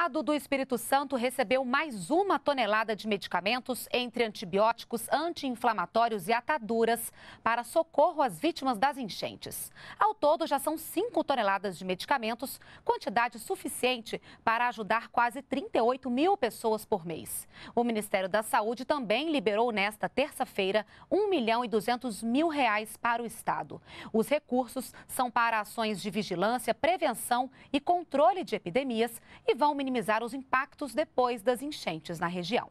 estado do Espírito Santo recebeu mais uma tonelada de medicamentos, entre antibióticos, anti-inflamatórios e ataduras, para socorro às vítimas das enchentes. Ao todo, já são 5 toneladas de medicamentos, quantidade suficiente para ajudar quase 38 mil pessoas por mês. O Ministério da Saúde também liberou nesta terça-feira 1 milhão e 200 mil reais para o estado. Os recursos são para ações de vigilância, prevenção e controle de epidemias e vão minimizar minimizar os impactos depois das enchentes na região.